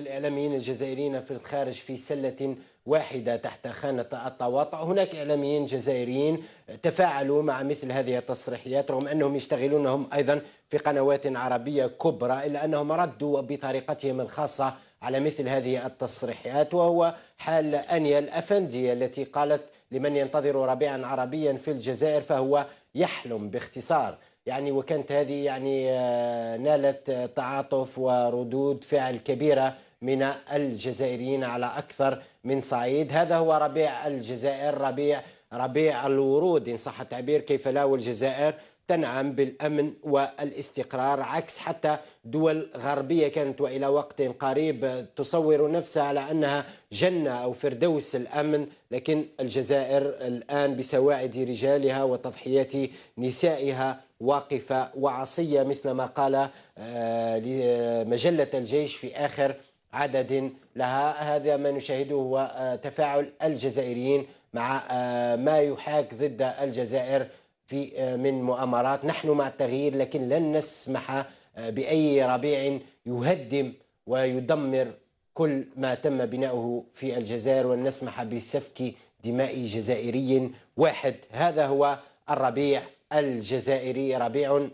الإعلاميين الجزائريين في الخارج في سلة واحدة تحت خانة التواطع هناك إعلاميين جزائريين تفاعلوا مع مثل هذه التصريحيات رغم أنهم يشتغلون هم أيضا في قنوات عربية كبرى إلا أنهم ردوا بطريقتهم الخاصة على مثل هذه التصريحات وهو حال أنيا الأفندي التي قالت لمن ينتظر ربيعا عربيا في الجزائر فهو يحلم باختصار يعني وكانت هذه يعني آه، نالت تعاطف وردود فعل كبيره من الجزائريين على أكثر من صعيد هذا هو ربيع الجزائر ربيع ربيع الورود إن صح التعبير كيف لا والجزائر تنعم بالامن والاستقرار عكس حتى دول غربيه كانت والى وقت قريب تصور نفسها على انها جنه او فردوس الامن لكن الجزائر الان بسواعد رجالها وتضحيات نسائها واقفه وعصيه مثل ما قال آه، مجله الجيش في اخر عدد لها هذا ما نشاهده هو آه، تفاعل الجزائريين مع آه، ما يحاك ضد الجزائر في آه، من مؤامرات نحن مع التغيير لكن لن نسمح بأي ربيع يهدم ويدمر كل ما تم بناؤه في الجزائر ولن نسمح بسفك دماء جزائري واحد هذا هو الربيع الجزائري ربيع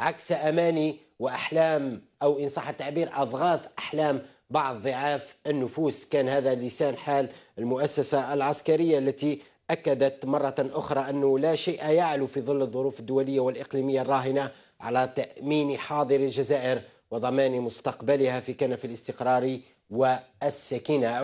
عكس اماني واحلام او ان صح التعبير اضغاث احلام بعض ضعاف النفوس كان هذا لسان حال المؤسسه العسكريه التي اكدت مره اخرى انه لا شيء يعلو في ظل الظروف الدوليه والاقليميه الراهنه على تامين حاضر الجزائر وضمان مستقبلها في كنف الاستقرار والسكينه